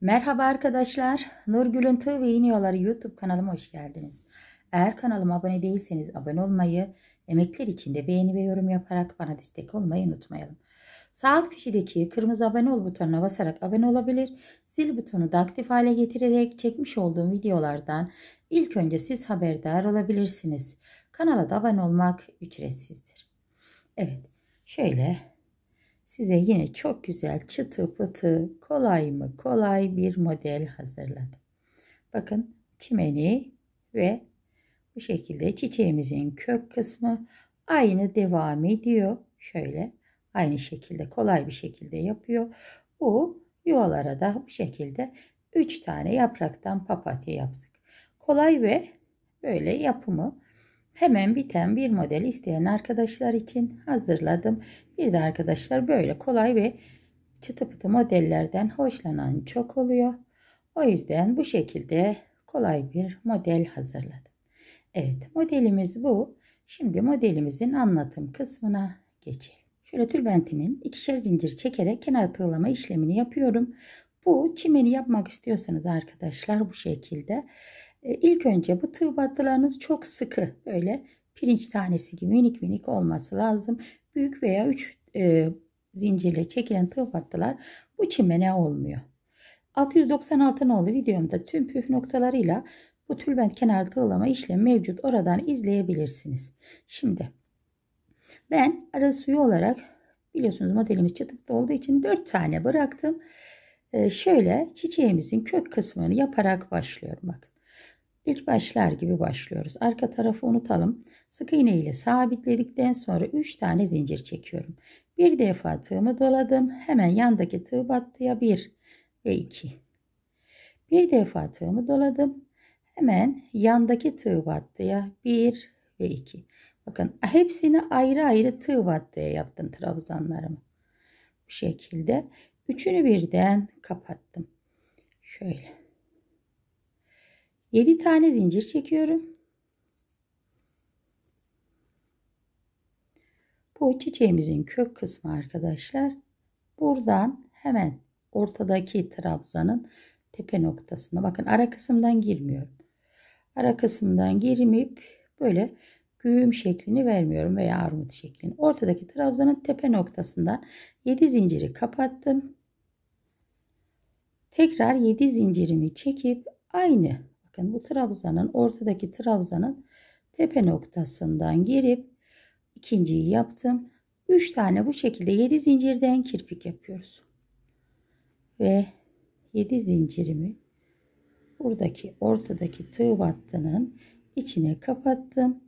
Merhaba arkadaşlar. Nurgül'ün Tığ ve İğn YouTube kanalıma hoş geldiniz. Eğer kanalıma abone değilseniz abone olmayı, emekler için de beğeni ve yorum yaparak bana destek olmayı unutmayalım. Sağ alt köşedeki kırmızı abone ol butonuna basarak abone olabilir, zil butonu da aktif hale getirerek çekmiş olduğum videolardan ilk önce siz haberdar olabilirsiniz. Kanala da abone olmak ücretsizdir. Evet, şöyle size yine çok güzel çıtı pıtı kolay mı kolay bir model hazırladım. Bakın çimeni ve bu şekilde çiçeğimizin kök kısmı aynı devam ediyor. Şöyle aynı şekilde kolay bir şekilde yapıyor. Bu yuvalara da bu şekilde 3 tane yapraktan papatya yaptık. Kolay ve böyle yapımı Hemen biten bir model isteyen arkadaşlar için hazırladım. Bir de arkadaşlar böyle kolay ve çıtı pıtı modellerden hoşlanan çok oluyor. O yüzden bu şekilde kolay bir model hazırladım. Evet modelimiz bu. Şimdi modelimizin anlatım kısmına geçelim. Şöyle tülbentimin ikişer zincir çekerek kenar tığlama işlemini yapıyorum. Bu çimeni yapmak istiyorsanız arkadaşlar bu şekilde e, ilk önce bu tığ battılarınız çok sıkı öyle pirinç tanesi gibi minik minik olması lazım. Büyük veya 3 e, zincirle çekilen tığ battılar bu çimene olmuyor. 696 nolu videomda tüm püf noktalarıyla bu tülbent kenar tığlama işlemi mevcut oradan izleyebilirsiniz. Şimdi ben ara suyu olarak biliyorsunuz modelimiz çıtıkta olduğu için 4 tane bıraktım. Ee, şöyle çiçeğimizin kök kısmını yaparak başlıyorum. Bak. İlk başlar gibi başlıyoruz. Arka tarafı unutalım. Sık iğne ile sabitledikten sonra 3 tane zincir çekiyorum. Bir defa tığımı doladım. Hemen yandaki tığ battıya 1 ve 2. Bir defa tığımı doladım. Hemen yandaki tığ battıya 1 ve 2. Bakın hepsini ayrı ayrı tığ battıya yaptım trabzanlarımı. Bu şekilde. Üçünü birden kapattım. Şöyle. 7 tane zincir çekiyorum. Bu çiçeğimizin kök kısmı arkadaşlar. Buradan hemen ortadaki trabzanın tepe noktasına bakın ara kısımdan girmiyorum. Ara kısımdan girmeyip böyle güğüm şeklini vermiyorum veya armut şeklini. Ortadaki trabzanın tepe noktasından 7 zinciri kapattım. Tekrar 7 zincirimi çekip aynı bakın bu trabzanın ortadaki trabzanın tepe noktasından girip ikinciyi yaptım. 3 tane bu şekilde 7 zincirden kirpik yapıyoruz. Ve 7 zincirimi buradaki ortadaki tığ battının içine kapattım.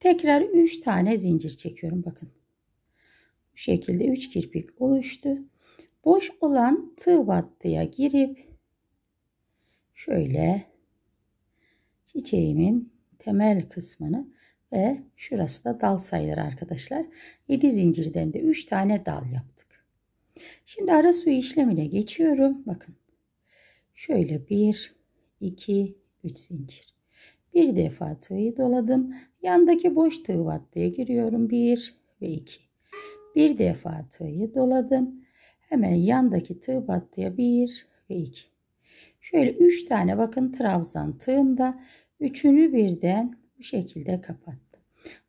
Tekrar 3 tane zincir çekiyorum bakın. Bu şekilde 3 kirpik oluştu. Boş olan tığ battıya girip şöyle çiçeğimin temel kısmını ve şurası da dal sayılır arkadaşlar. 7 zincirden de 3 tane dal yaptık. Şimdi ara suyu işlemine geçiyorum. Bakın şöyle 1, 2, 3 zincir. Bir defa tığı doladım. Yandaki boş tığ vattıya giriyorum. 1 ve 2. Bir defa tığı doladım. Hemen yandaki tığ battıya 1 ve 2. Şöyle 3 tane bakın trabzan tığımda Üçünü birden bu şekilde kapattım.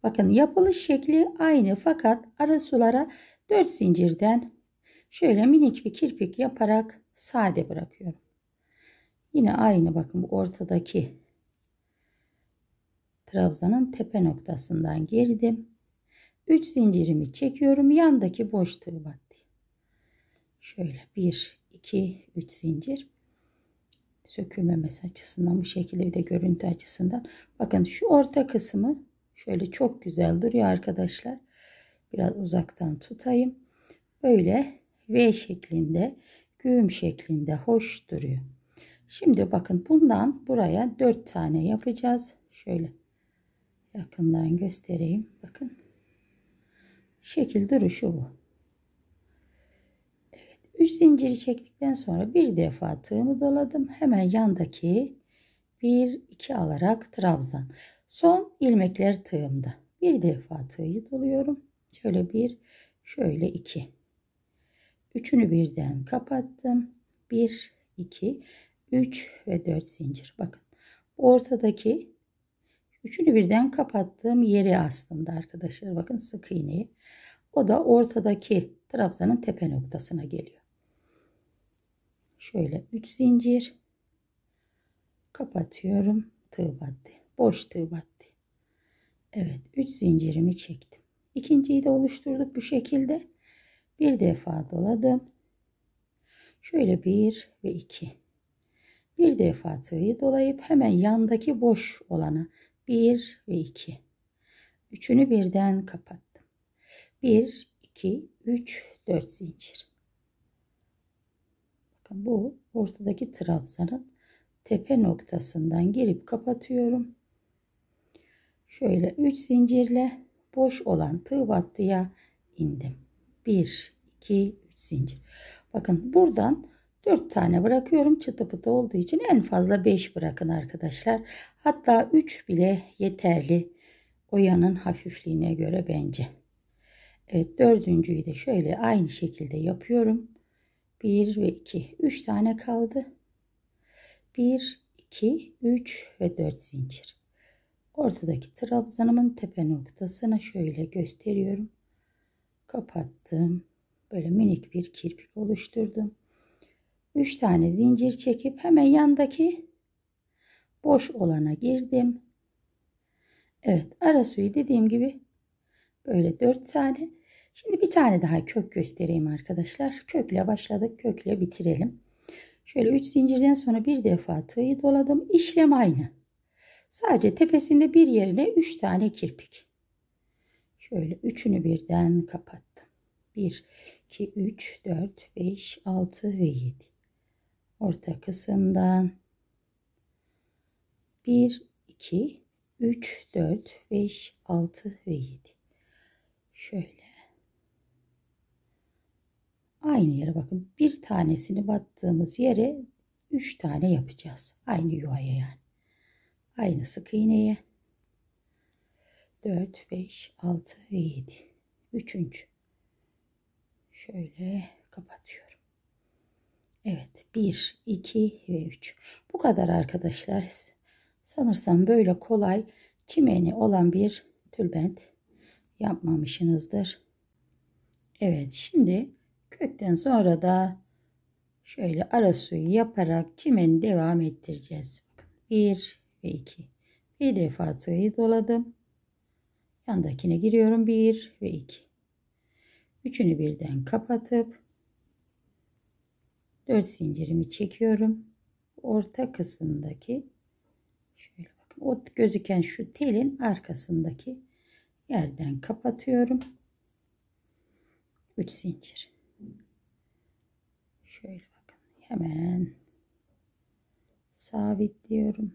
Bakın yapılış şekli aynı fakat arasılara 4 zincirden şöyle minik bir kirpik yaparak sade bırakıyorum. Yine aynı bakın bu ortadaki trabzanın tepe noktasından girdim. 3 zincirimi çekiyorum. Yandaki boşluğu battı. Şöyle 1 2 3 zincir sökülmemesi açısından bu şekilde bir de görüntü açısından. Bakın şu orta kısmı şöyle çok güzel duruyor arkadaşlar. Biraz uzaktan tutayım. Böyle V şeklinde güğüm şeklinde hoş duruyor. Şimdi bakın bundan buraya dört tane yapacağız. Şöyle yakından göstereyim. Bakın şekil duruşu bu. 3 zinciri çektikten sonra bir defa tığımı doladım. Hemen yandaki 1 2 alarak trabzan. Son ilmekler tığımda. Bir defa tığı doluyorum. Şöyle bir, şöyle iki. Üçünü birden kapattım. Bir, iki, üç ve dört zincir. Bakın ortadaki üçünü birden kapattığım yeri aslında arkadaşlar. Bakın sık iğneyi. O da ortadaki trabzanın tepe noktasına geliyor şöyle 3 zincir kapatıyorum tığ battı boş tığ battı Evet 3 zincirimi çektim ikinciyi de oluşturduk bu şekilde bir defa doladım şöyle 1 ve 2 bir defa tığı dolayıp hemen yandaki boş olanı 1 ve 2 üçünü birden kapattım 1 2 3 4 zincir Bakın bu ortadaki trabzanın tepe noktasından girip kapatıyorum. Şöyle 3 zincirle boş olan tığ battıya indim. 1 2 3 zincir. Bakın buradan 4 tane bırakıyorum. Çıtı pıtı olduğu için en fazla 5 bırakın arkadaşlar. Hatta 3 bile yeterli. Oyanın hafifliğine göre bence. Evet dördüncüyü de şöyle aynı şekilde yapıyorum. 1 ve 2 3 tane kaldı 1 2 3 ve 4 zincir ortadaki trabzanımın tepe noktasına şöyle gösteriyorum kapattım böyle minik bir kirpik oluşturdum 3 tane zincir çekip hemen yandaki boş olana girdim Evet ara suyu dediğim gibi böyle 4 tane Şimdi bir tane daha kök göstereyim arkadaşlar. Kökle başladık. Kökle bitirelim. Şöyle 3 zincirden sonra bir defa tığı doladım. İşlem aynı. Sadece tepesinde bir yerine 3 tane kirpik. Şöyle üçünü birden kapattım. 1, 2, 3, 4, 5, 6 ve 7. Orta kısımdan 1, 2, 3, 4, 5, 6 ve 7. Şöyle Aynı yere bakın bir tanesini battığımız yere 3 tane yapacağız. Aynı yuvaya yani. Aynı sık iğneye. 4, 5, 6 ve 7. Üçüncü. Şöyle kapatıyorum. Evet 1, 2 ve 3. Bu kadar arkadaşlar. Sanırsam böyle kolay çimeni olan bir tülbent yapmamışsınızdır. Evet şimdi Kökten sonra da şöyle ara suyu yaparak çimeni devam ettireceğiz. Bakın 1 ve 2. Bir defa tığı doladım. Yandakine giriyorum 1 ve 2. Üçünü birden kapatıp 4 zincirimi çekiyorum. Orta kısımdaki şöyle bakın o gözüken şu telin arkasındaki yerden kapatıyorum. 3 zincir hemen sabitliyorum.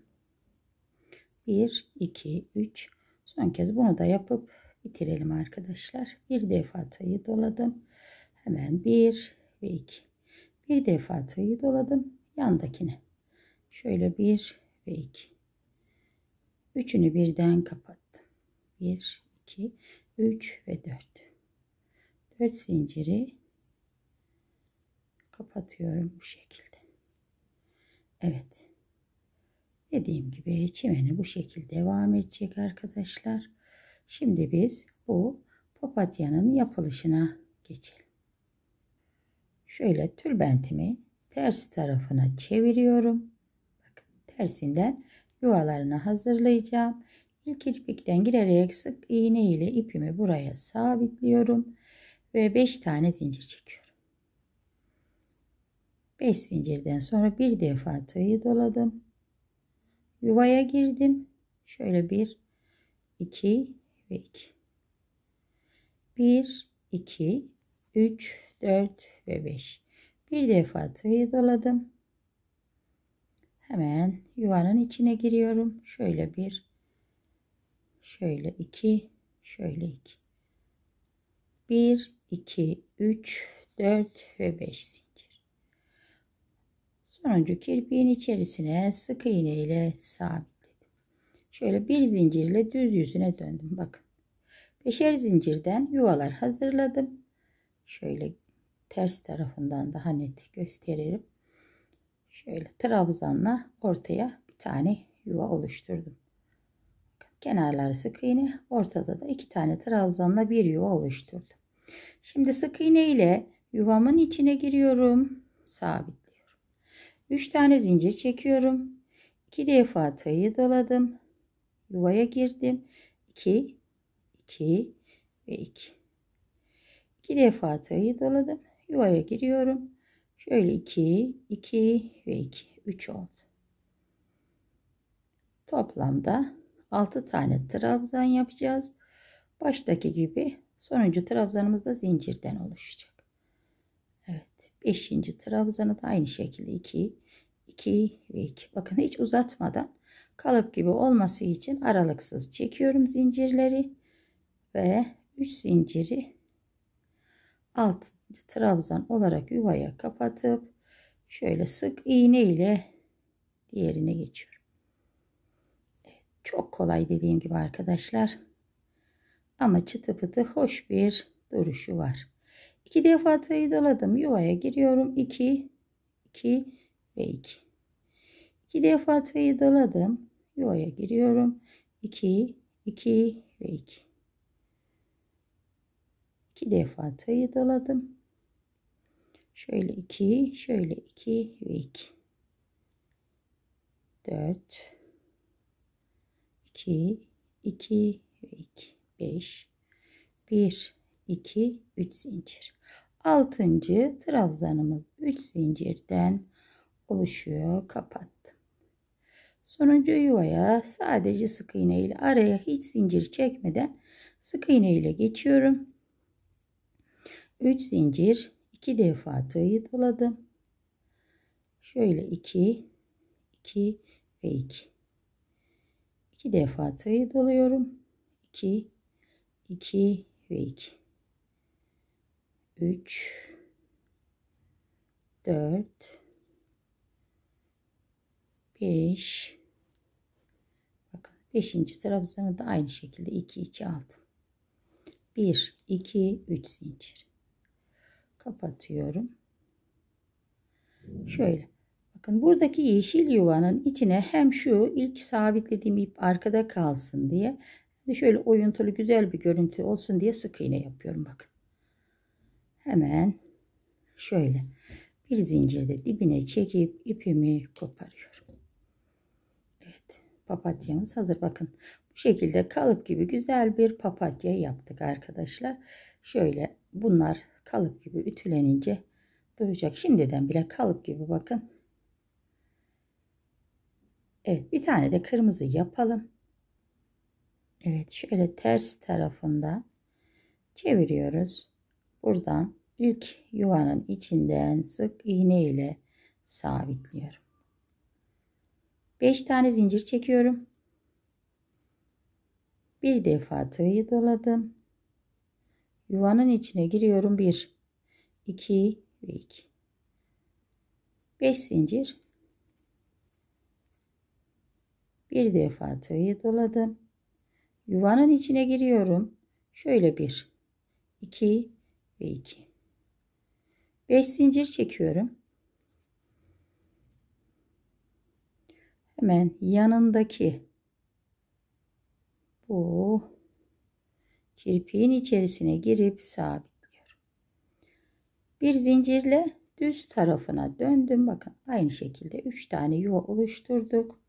1, 2, 3. Son kez bunu da yapıp bitirelim arkadaşlar. Bir defa tığı doladım. Hemen 1 ve 2. Bir defa tığı doladım. Yandakine. Şöyle 1 ve 2. Üçünü birden kapattım. 1, 2, 3 ve 4. 4 zinciri kapatıyorum bu şekilde. Evet. Dediğim gibi çimeni bu şekilde devam edecek arkadaşlar. Şimdi biz bu papatyanın yapılışına geçelim. Şöyle tülbentimi ters tarafına çeviriyorum. Bakın tersinden yuvalarını hazırlayacağım. İlk kirpikten girerek sık iğne ile ipimi buraya sabitliyorum ve 5 tane zincir çekiyorum. 5 zincirden sonra bir defa tığı doladım. Yuvaya girdim. Şöyle bir, iki ve iki. Bir, iki, üç, dört ve beş. Bir defa tığı doladım. Hemen yuvanın içine giriyorum. Şöyle bir, şöyle iki, şöyle iki. Bir, iki, üç, dört ve beş zincir. Sonuncu kirpiğin içerisine sık iğne ile sabitledim. Şöyle bir zincirle düz yüzüne döndüm. Bakın. Beşer zincirden yuvalar hazırladım. Şöyle ters tarafından daha net gösteririm. Şöyle trabzanla ortaya bir tane yuva oluşturdum. Kenarları sık iğne, ortada da iki tane trabzanla bir yuva oluşturdum. Şimdi sık iğne ile yuvamın içine giriyorum. Sabit 3 tane zincir çekiyorum. 2 defa tığ'ı doladım. Yuvaya girdim. 2 2 ve 2. 2 defa tığ'ı doladım. Yuvaya giriyorum. Şöyle 2 2 ve 2 3 oldu. Toplamda 6 tane trabzan yapacağız. Baştaki gibi sonuncu trabzanımız da zincirden oluşacak. Evet. 5. trabzanı da aynı şekilde 2 2 ve 2 bakın hiç uzatmadan kalıp gibi olması için aralıksız çekiyorum zincirleri ve 3 zinciri alt trabzan olarak yuvaya kapatıp şöyle sık iğne ile diğerine geçiyorum. çok kolay dediğim gibi arkadaşlar. Ama çıtı pıtı hoş bir duruşu var. İki defa tığı doladım. Yuvaya giriyorum. 2, 2 ve 2. 2 defa tığ'ı daladım, Yuvaya giriyorum. 2, 2 ve 2. 2 defa tığ'ı daladım. Şöyle 2, şöyle 2 ve 2. 4 2 2 ve 2 5 1 2 3 zincir. 6. trabzanımız 3 zincirden oluşuyor. Kapat. Sonuncu yuvaya sadece sık iğne ile araya hiç zincir çekmeden sık iğne ile geçiyorum. 3 zincir 2 defa tığı doladım. Şöyle 2 2 ve 2. 2 defa tığı doluyorum. 2 2 ve 2. 3 4 5 Beşinci trabzanı da aynı şekilde 2 2 aldım. 1 2 3 zincir. Kapatıyorum. Şöyle. Bakın buradaki yeşil yuvanın içine hem şu ilk sabitlediğim ip arkada kalsın diye şöyle oyuntulu güzel bir görüntü olsun diye sık iğne yapıyorum bakın. Hemen şöyle bir zincirde dibine çekip ipimi koparıyorum papatyamız hazır. Bakın bu şekilde kalıp gibi güzel bir papatya yaptık arkadaşlar. Şöyle bunlar kalıp gibi ütülenince duracak. Şimdiden bile kalıp gibi bakın. Evet bir tane de kırmızı yapalım. Evet şöyle ters tarafında çeviriyoruz. Buradan ilk yuvanın içinden sık iğne ile sabitliyorum. 5 tane zincir çekiyorum. Bir defa tığı doladım. Yuvanın içine giriyorum. 1, 2 ve 2. 5 zincir. Bir defa tığı doladım. Yuvanın içine giriyorum. Şöyle 1, 2 ve 2. 5 zincir çekiyorum. hemen yanındaki bu kirpiğin içerisine girip sabitliyor. Bir zincirle düz tarafına döndüm. Bakın aynı şekilde 3 tane yuva oluşturduk.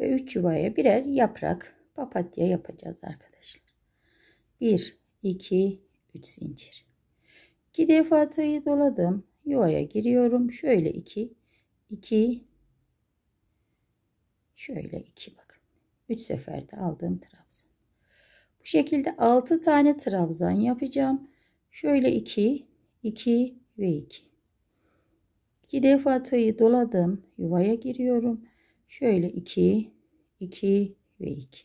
Ve 3 yuvaya birer yaprak papatya yapacağız arkadaşlar. 1, 2, 3 zincir. 2 defa tığı doladım. Yuvaya giriyorum. Şöyle 2, 2, Şöyle iki bakın. Üç seferde aldığım trabzan. Bu şekilde altı tane trabzan yapacağım. Şöyle iki, iki ve iki. İki defa tığı doladım. Yuvaya giriyorum. Şöyle iki, iki ve iki.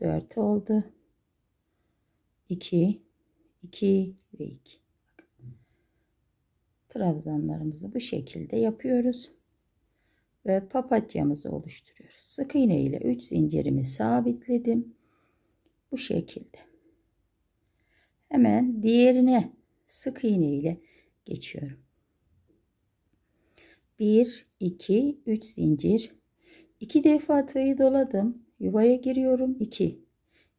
Dört oldu. İki, iki ve iki. Trabzanlarımızı bu şekilde yapıyoruz ve papatyamızı oluşturuyoruz. Sık iğne ile 3 zincirimi sabitledim. Bu şekilde. Hemen diğerine sık iğne ile geçiyorum. 1 2 3 zincir. 2 defa tığı doladım. Yuvaya giriyorum. 2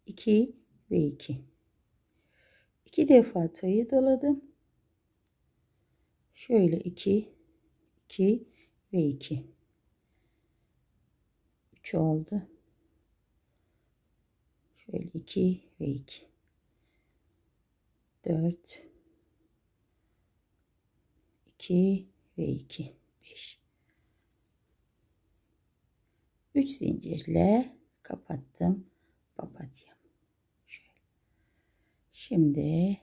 2 ve 2. 2 defa tığı doladım. Şöyle 2 2 ve 2. 3 oldu. Şöyle 2 ve 2. 4 2 ve 2 5 3 zincirle kapattım papatya. Şöyle. Şimdi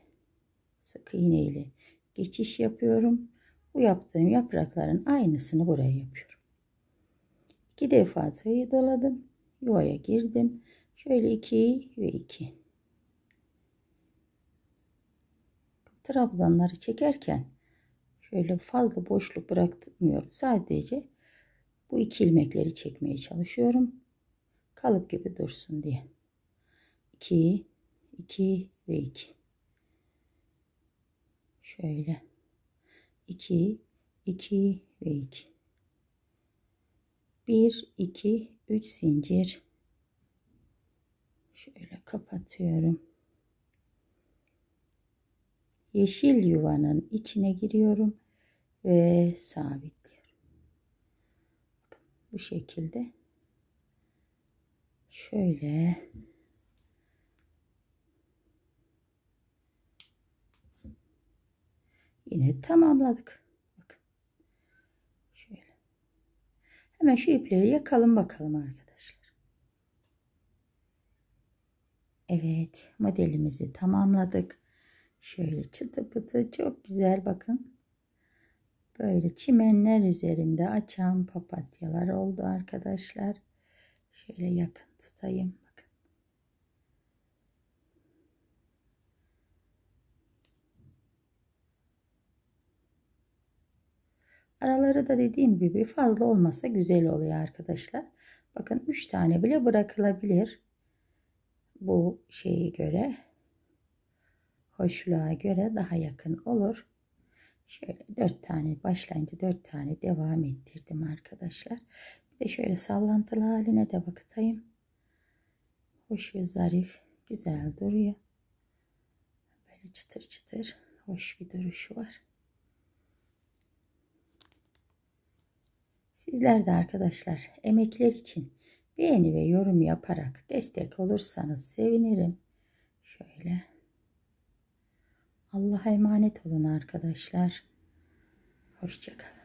sık iğne ile geçiş yapıyorum. Bu yaptığım yaprakların aynısını buraya yapıyorum. 2 defa tığ doladım. Yuvaya girdim. Şöyle 2 ve 2. Trabzanları çekerken şöyle fazla boşluk bırakmıyorum. Sadece bu iki ilmekleri çekmeye çalışıyorum. Kalıp gibi dursun diye. 2 2 ve 2. Şöyle 2 2 ve 2. 1 2 3 zincir şöyle kapatıyorum yeşil yuvanın içine giriyorum ve sabitliyorum bu şekilde şöyle yine tamamladık Hemen şu ipleri yakalım bakalım arkadaşlar. Evet modelimizi tamamladık. Şöyle çıtı pıtı çok güzel bakın. Böyle çimenler üzerinde açan papatyalar oldu arkadaşlar. Şöyle yakın tutayım. Araları da dediğim gibi fazla olmasa güzel oluyor arkadaşlar. Bakın 3 tane bile bırakılabilir. Bu şeye göre hoşluğa göre daha yakın olur. Şöyle 4 tane başlayınca 4 tane devam ettirdim arkadaşlar. Bir de şöyle sallantılı haline de bakıtayım. Hoş ve zarif güzel duruyor. Böyle çıtır çıtır hoş bir duruşu var. Sizler de arkadaşlar emekler için beğeni ve yorum yaparak destek olursanız sevinirim. Şöyle. Allah'a emanet olun arkadaşlar. Hoşçakalın.